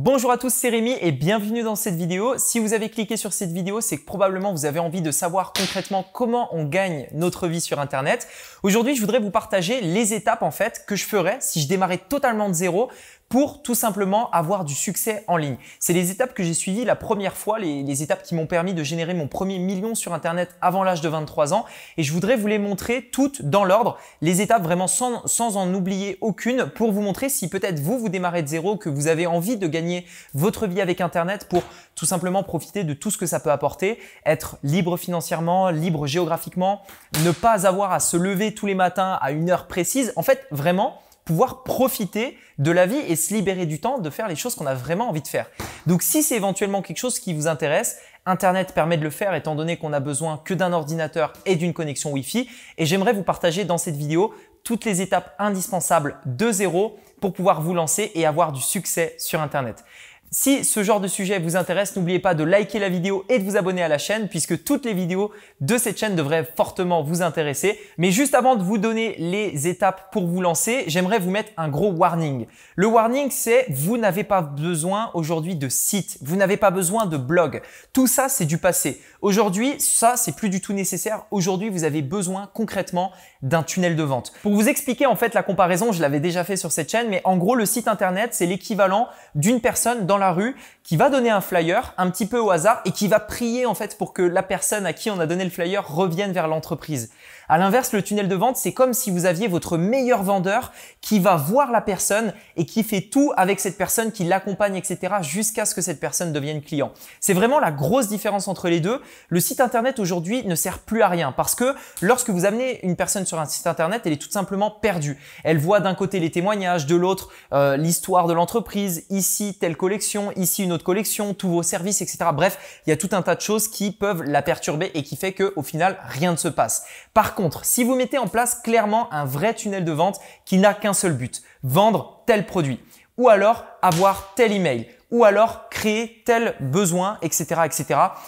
Bonjour à tous, c'est Rémi et bienvenue dans cette vidéo. Si vous avez cliqué sur cette vidéo, c'est que probablement vous avez envie de savoir concrètement comment on gagne notre vie sur Internet. Aujourd'hui, je voudrais vous partager les étapes en fait que je ferais si je démarrais totalement de zéro pour tout simplement avoir du succès en ligne. C'est les étapes que j'ai suivies la première fois, les, étapes qui m'ont permis de générer mon premier million sur Internet avant l'âge de 23 ans. Et je voudrais vous les montrer toutes dans l'ordre, les étapes vraiment sans, sans en oublier aucune pour vous montrer si peut-être vous, vous démarrez de zéro, que vous avez envie de gagner votre vie avec Internet pour tout simplement profiter de tout ce que ça peut apporter, être libre financièrement, libre géographiquement, ne pas avoir à se lever tous les matins à une heure précise. En fait, vraiment, pouvoir profiter de la vie et se libérer du temps de faire les choses qu'on a vraiment envie de faire. Donc si c'est éventuellement quelque chose qui vous intéresse, Internet permet de le faire étant donné qu'on a besoin que d'un ordinateur et d'une connexion Wi-Fi. Et j'aimerais vous partager dans cette vidéo toutes les étapes indispensables de zéro pour pouvoir vous lancer et avoir du succès sur Internet. Si ce genre de sujet vous intéresse, n'oubliez pas de liker la vidéo et de vous abonner à la chaîne puisque toutes les vidéos de cette chaîne devraient fortement vous intéresser. Mais juste avant de vous donner les étapes pour vous lancer, j'aimerais vous mettre un gros warning. Le warning, c'est vous n'avez pas besoin aujourd'hui de site, vous n'avez pas besoin de blog. Tout ça, c'est du passé. Aujourd'hui, ça, c'est plus du tout nécessaire. Aujourd'hui, vous avez besoin concrètement d'un tunnel de vente. Pour vous expliquer en fait la comparaison, je l'avais déjà fait sur cette chaîne, mais en gros, le site internet, c'est l'équivalent d'une personne dans la rue qui va donner un flyer un petit peu au hasard et qui va prier en fait pour que la personne à qui on a donné le flyer revienne vers l'entreprise. À l'inverse, le tunnel de vente, c'est comme si vous aviez votre meilleur vendeur qui va voir la personne et qui fait tout avec cette personne, qui l'accompagne, etc. jusqu'à ce que cette personne devienne client. C'est vraiment la grosse différence entre les deux. Le site internet aujourd'hui ne sert plus à rien parce que lorsque vous amenez une personne sur un site internet, elle est tout simplement perdue. Elle voit d'un côté les témoignages, de l'autre euh, l'histoire de l'entreprise, ici telle collection, ici une autre collection, tous vos services, etc. Bref, il y a tout un tas de choses qui peuvent la perturber et qui fait que final rien ne se passe. Par contre, si vous mettez en place clairement un vrai tunnel de vente qui n'a qu'un seul but, vendre tel produit, ou alors avoir tel email, ou alors créer tel besoin, etc., etc.,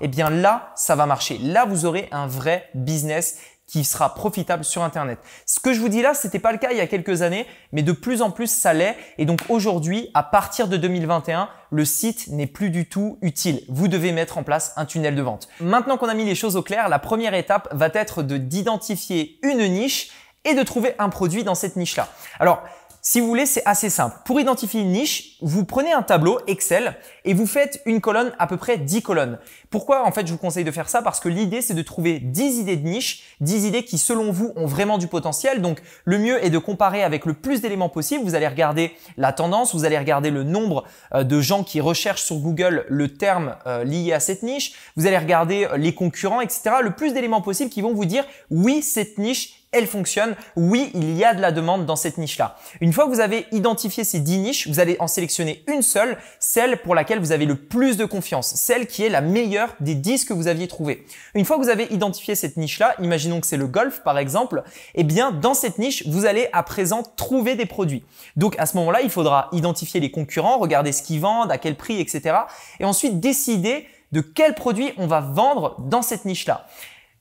eh bien là, ça va marcher. Là, vous aurez un vrai business qui sera profitable sur Internet. Ce que je vous dis là, c'était pas le cas il y a quelques années, mais de plus en plus ça l'est. Et donc aujourd'hui, à partir de 2021, le site n'est plus du tout utile. Vous devez mettre en place un tunnel de vente. Maintenant qu'on a mis les choses au clair, la première étape va être d'identifier une niche et de trouver un produit dans cette niche-là. Alors, si vous voulez, c'est assez simple. Pour identifier une niche, vous prenez un tableau Excel et vous faites une colonne, à peu près 10 colonnes. Pourquoi en fait je vous conseille de faire ça Parce que l'idée c'est de trouver 10 idées de niche, 10 idées qui selon vous ont vraiment du potentiel. Donc le mieux est de comparer avec le plus d'éléments possible. Vous allez regarder la tendance, vous allez regarder le nombre euh, de gens qui recherchent sur Google le terme euh, lié à cette niche, vous allez regarder euh, les concurrents, etc. Le plus d'éléments possibles qui vont vous dire oui, cette niche elle fonctionne. Oui, il y a de la demande dans cette niche-là. Une fois que vous avez identifié ces 10 niches, vous allez en sélectionner une seule, celle pour laquelle vous avez le plus de confiance, celle qui est la meilleure des 10 que vous aviez trouvées. Une fois que vous avez identifié cette niche-là, imaginons que c'est le golf par exemple, eh bien dans cette niche, vous allez à présent trouver des produits. Donc à ce moment-là, il faudra identifier les concurrents, regarder ce qu'ils vendent, à quel prix, etc. Et ensuite décider de quels produit on va vendre dans cette niche-là.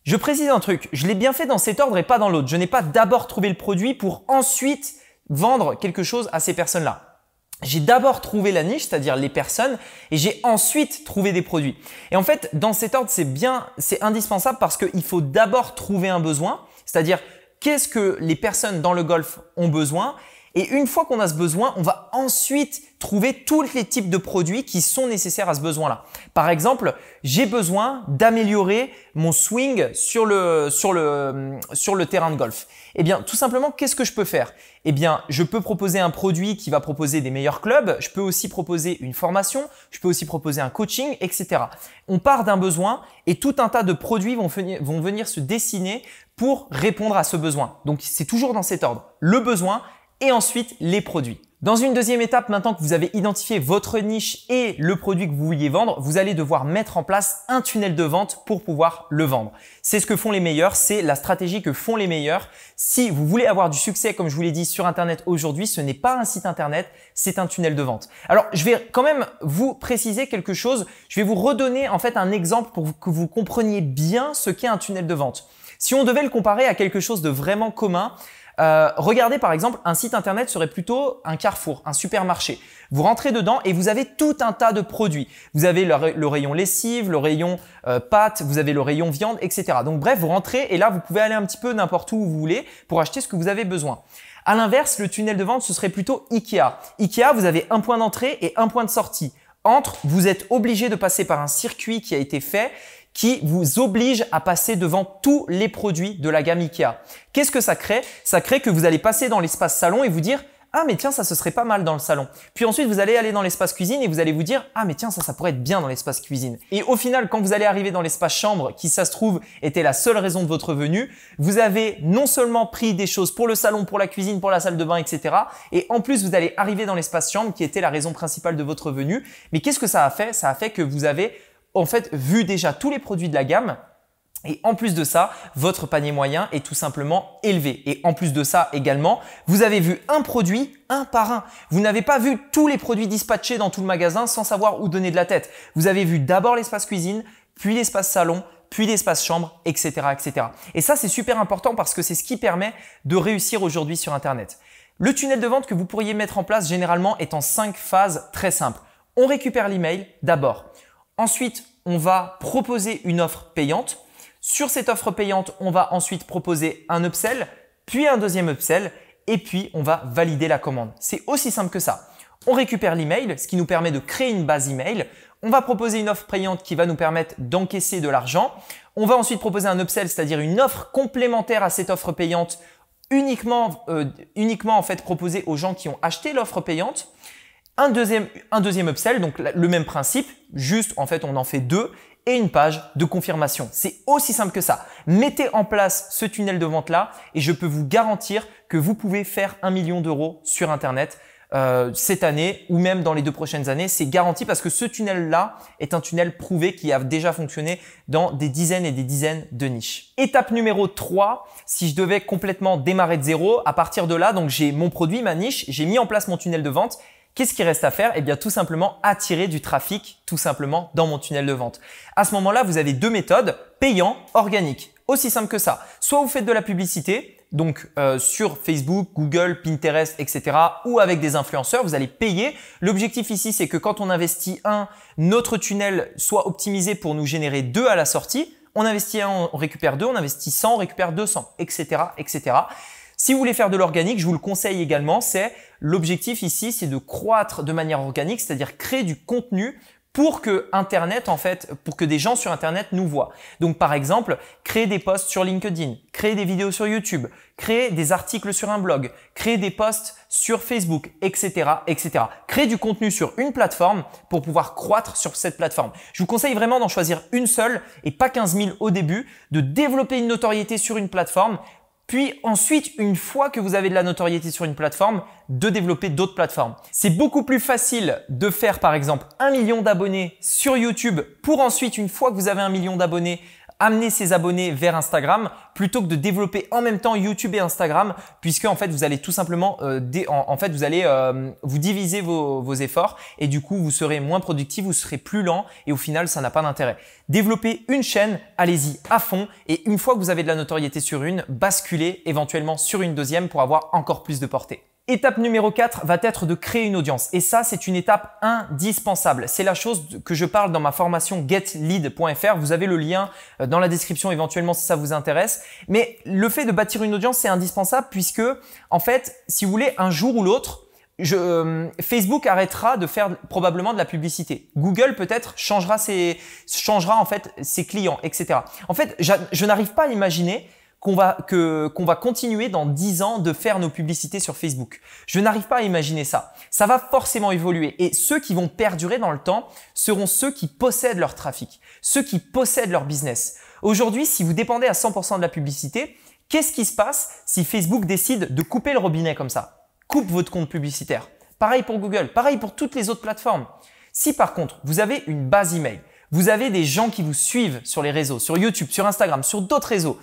Je précise un truc, je l'ai bien fait dans cet ordre et pas dans l'autre. Je n'ai pas d'abord trouvé le produit pour ensuite vendre quelque chose à ces personnes-là. J'ai d'abord trouvé la niche, c'est-à-dire les personnes, et j'ai ensuite trouvé des produits. Et en fait, dans cet ordre, c'est bien, c'est indispensable parce qu'il faut d'abord trouver un besoin, c'est-à-dire qu'est-ce que les personnes dans le golf ont besoin et une fois qu'on a ce besoin, on va ensuite trouver tous les types de produits qui sont nécessaires à ce besoin-là. Par exemple, j'ai besoin d'améliorer mon swing sur le, sur le, sur le terrain de golf. Eh bien, tout simplement, qu'est-ce que je peux faire Eh bien, je peux proposer un produit qui va proposer des meilleurs clubs, je peux aussi proposer une formation, je peux aussi proposer un coaching, etc. On part d'un besoin et tout un tas de produits vont vont venir se dessiner pour répondre à ce besoin. Donc, c'est toujours dans cet ordre. Le besoin, et ensuite les produits. Dans une deuxième étape, maintenant que vous avez identifié votre niche et le produit que vous vouliez vendre, vous allez devoir mettre en place un tunnel de vente pour pouvoir le vendre. C'est ce que font les meilleurs, c'est la stratégie que font les meilleurs. Si vous voulez avoir du succès, comme je vous l'ai dit sur Internet aujourd'hui, ce n'est pas un site Internet, c'est un tunnel de vente. Alors, je vais quand même vous préciser quelque chose. Je vais vous redonner en fait un exemple pour que vous compreniez bien ce qu'est un tunnel de vente. Si on devait le comparer à quelque chose de vraiment commun, euh, regardez par exemple, un site internet serait plutôt un carrefour, un supermarché. Vous rentrez dedans et vous avez tout un tas de produits. Vous avez le, rayon lessive, le rayon euh, pâte, vous avez le rayon viande, etc. Donc bref, vous rentrez et là, vous pouvez aller un petit peu n'importe où, où vous voulez pour acheter ce que vous avez besoin. À l'inverse, le tunnel de vente, ce serait plutôt Ikea. Ikea, vous avez un point d'entrée et un point de sortie entre, vous êtes obligé de passer par un circuit qui a été fait qui vous oblige à passer devant tous les produits de la gamme IKEA. Qu'est-ce que ça crée Ça crée que vous allez passer dans l'espace salon et vous dire ah mais tiens ça ce serait pas mal dans le salon. Puis ensuite vous allez aller dans l'espace cuisine et vous allez vous dire ah mais tiens ça ça pourrait être bien dans l'espace cuisine. Et au final quand vous allez arriver dans l'espace chambre qui ça se trouve était la seule raison de votre venue, vous avez non seulement pris des choses pour le salon, pour la cuisine, pour la salle de bain, etc. Et en plus vous allez arriver dans l'espace chambre qui était la raison principale de votre venue. Mais qu'est-ce que ça a fait Ça a fait que vous avez en fait vu déjà tous les produits de la gamme. Et en plus de ça, votre panier moyen est tout simplement élevé. Et en plus de ça également, vous avez vu un produit un par un. Vous n'avez pas vu tous les produits dispatchés dans tout le magasin sans savoir où donner de la tête. Vous avez vu d'abord l'espace cuisine, puis l'espace salon, puis l'espace chambre, etc., etc. Et ça, c'est super important parce que c'est ce qui permet de réussir aujourd'hui sur Internet. Le tunnel de vente que vous pourriez mettre en place généralement est en cinq phases très simples. On récupère l'email d'abord. Ensuite, on va proposer une offre payante. Sur cette offre payante, on va ensuite proposer un upsell, puis un deuxième upsell, et puis on va valider la commande. C'est aussi simple que ça. On récupère l'email, ce qui nous permet de créer une base email. On va proposer une offre payante qui va nous permettre d'encaisser de l'argent. On va ensuite proposer un upsell, c'est-à-dire une offre complémentaire à cette offre payante, uniquement, euh, uniquement en fait proposée aux gens qui ont acheté l'offre payante. Un deuxième, un deuxième upsell, donc le même principe, juste en fait on en fait deux et une page de confirmation. C'est aussi simple que ça. Mettez en place ce tunnel de vente là et je peux vous garantir que vous pouvez faire un million d'euros sur Internet euh, cette année ou même dans les deux prochaines années. C'est garanti parce que ce tunnel là est un tunnel prouvé qui a déjà fonctionné dans des dizaines et des dizaines de niches. Étape numéro 3, si je devais complètement démarrer de zéro, à partir de là, donc j'ai mon produit, ma niche, j'ai mis en place mon tunnel de vente Qu'est-ce qui reste à faire Eh bien tout simplement attirer du trafic tout simplement dans mon tunnel de vente. À ce moment-là, vous avez deux méthodes, payant, organique. Aussi simple que ça. Soit vous faites de la publicité, donc euh, sur Facebook, Google, Pinterest, etc. ou avec des influenceurs, vous allez payer. L'objectif ici, c'est que quand on investit un, notre tunnel soit optimisé pour nous générer deux à la sortie. On investit un, on récupère deux, on investit 100, on récupère 200, etc., etc. Si vous voulez faire de l'organique, je vous le conseille également, c'est l'objectif ici, c'est de croître de manière organique, c'est-à-dire créer du contenu pour que Internet, en fait, pour que des gens sur Internet nous voient. Donc, par exemple, créer des posts sur LinkedIn, créer des vidéos sur YouTube, créer des articles sur un blog, créer des posts sur Facebook, etc., etc. Créer du contenu sur une plateforme pour pouvoir croître sur cette plateforme. Je vous conseille vraiment d'en choisir une seule et pas 15 000 au début, de développer une notoriété sur une plateforme, puis ensuite, une fois que vous avez de la notoriété sur une plateforme, de développer d'autres plateformes. C'est beaucoup plus facile de faire par exemple un million d'abonnés sur YouTube pour ensuite, une fois que vous avez un million d'abonnés, amener ses abonnés vers Instagram plutôt que de développer en même temps YouTube et Instagram puisque en fait vous allez tout simplement euh, en, fait vous allez euh, vous diviser vos, vos, efforts et du coup vous serez moins productif, vous serez plus lent et au final ça n'a pas d'intérêt. Développer une chaîne, allez-y à fond et une fois que vous avez de la notoriété sur une, basculez éventuellement sur une deuxième pour avoir encore plus de portée. Étape numéro 4 va être de créer une audience. Et ça, c'est une étape indispensable. C'est la chose que je parle dans ma formation getlead.fr. Vous avez le lien euh, dans la description éventuellement si ça vous intéresse. Mais le fait de bâtir une audience, c'est indispensable puisque, en fait, si vous voulez, un jour ou l'autre, euh, Facebook arrêtera de faire probablement de la publicité. Google peut-être changera ses, changera en fait ses clients, etc. En fait, je n'arrive pas à imaginer qu'on va, que, qu'on va continuer dans 10 ans de faire nos publicités sur Facebook. Je n'arrive pas à imaginer ça. Ça va forcément évoluer et ceux qui vont perdurer dans le temps seront ceux qui possèdent leur trafic, ceux qui possèdent leur business. Aujourd'hui, si vous dépendez à 100% de la publicité, qu'est-ce qui se passe si Facebook décide de couper le robinet comme ça Coupe votre compte publicitaire. Pareil pour Google, pareil pour toutes les autres plateformes. Si par contre, vous avez une base email, vous avez des gens qui vous suivent sur les réseaux, sur YouTube, sur Instagram, sur d'autres réseaux,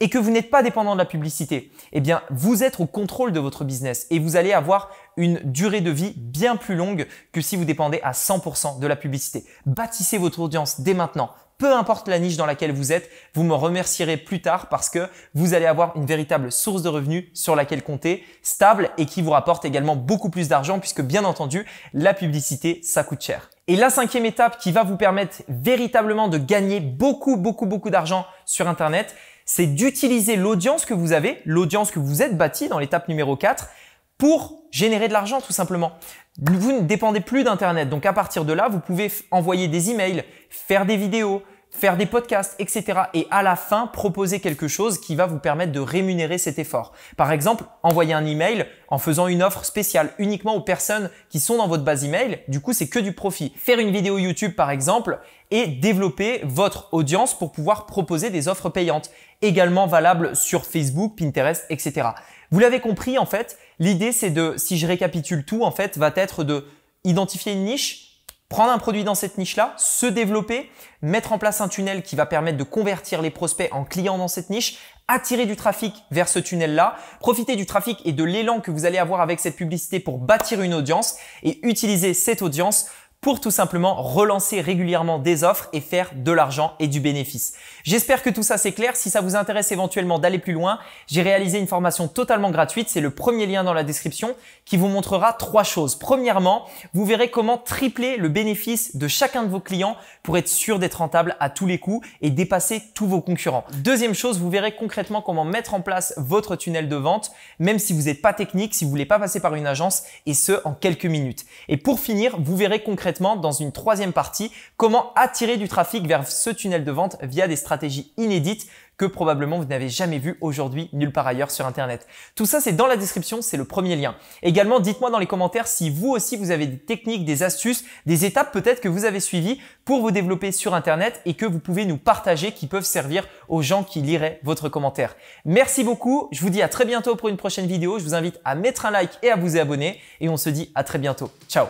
et que vous n'êtes pas dépendant de la publicité, eh bien, vous êtes au contrôle de votre business et vous allez avoir une durée de vie bien plus longue que si vous dépendez à 100% de la publicité. Bâtissez votre audience dès maintenant. Peu importe la niche dans laquelle vous êtes, vous me remercierez plus tard parce que vous allez avoir une véritable source de revenus sur laquelle compter, stable et qui vous rapporte également beaucoup plus d'argent puisque bien entendu, la publicité, ça coûte cher. Et la cinquième étape qui va vous permettre véritablement de gagner beaucoup, beaucoup, beaucoup d'argent sur Internet, c'est d'utiliser l'audience que vous avez, l'audience que vous êtes bâtie dans l'étape numéro 4 pour générer de l'argent tout simplement. Vous ne dépendez plus d'Internet. Donc à partir de là, vous pouvez envoyer des emails, faire des vidéos, faire des podcasts, etc. Et à la fin, proposer quelque chose qui va vous permettre de rémunérer cet effort. Par exemple, envoyer un email en faisant une offre spéciale uniquement aux personnes qui sont dans votre base email. Du coup, c'est que du profit. Faire une vidéo YouTube, par exemple, et développer votre audience pour pouvoir proposer des offres payantes. Également valables sur Facebook, Pinterest, etc. Vous l'avez compris, en fait, l'idée, c'est de, si je récapitule tout, en fait, va être de identifier une niche, prendre un produit dans cette niche-là, se développer, mettre en place un tunnel qui va permettre de convertir les prospects en clients dans cette niche, attirer du trafic vers ce tunnel-là, profiter du trafic et de l'élan que vous allez avoir avec cette publicité pour bâtir une audience et utiliser cette audience pour tout simplement relancer régulièrement des offres et faire de l'argent et du bénéfice. J'espère que tout ça c'est clair. Si ça vous intéresse éventuellement d'aller plus loin, j'ai réalisé une formation totalement gratuite. C'est le premier lien dans la description qui vous montrera trois choses. Premièrement, vous verrez comment tripler le bénéfice de chacun de vos clients pour être sûr d'être rentable à tous les coups et dépasser tous vos concurrents. Deuxième chose, vous verrez concrètement comment mettre en place votre tunnel de vente, même si vous n'êtes pas technique, si vous voulez pas passer par une agence et ce en quelques minutes. Et pour finir, vous verrez concrètement dans une troisième partie comment attirer du trafic vers ce tunnel de vente via des stratégies inédites que probablement vous n'avez jamais vu aujourd'hui nulle part ailleurs sur Internet. Tout ça, c'est dans la description, c'est le premier lien. Également, dites-moi dans les commentaires si vous aussi, vous avez des techniques, des astuces, des étapes peut-être que vous avez suivies pour vous développer sur Internet et que vous pouvez nous partager qui peuvent servir aux gens qui liraient votre commentaire. Merci beaucoup, je vous dis à très bientôt pour une prochaine vidéo, je vous invite à mettre un like et à vous abonner et on se dit à très bientôt. Ciao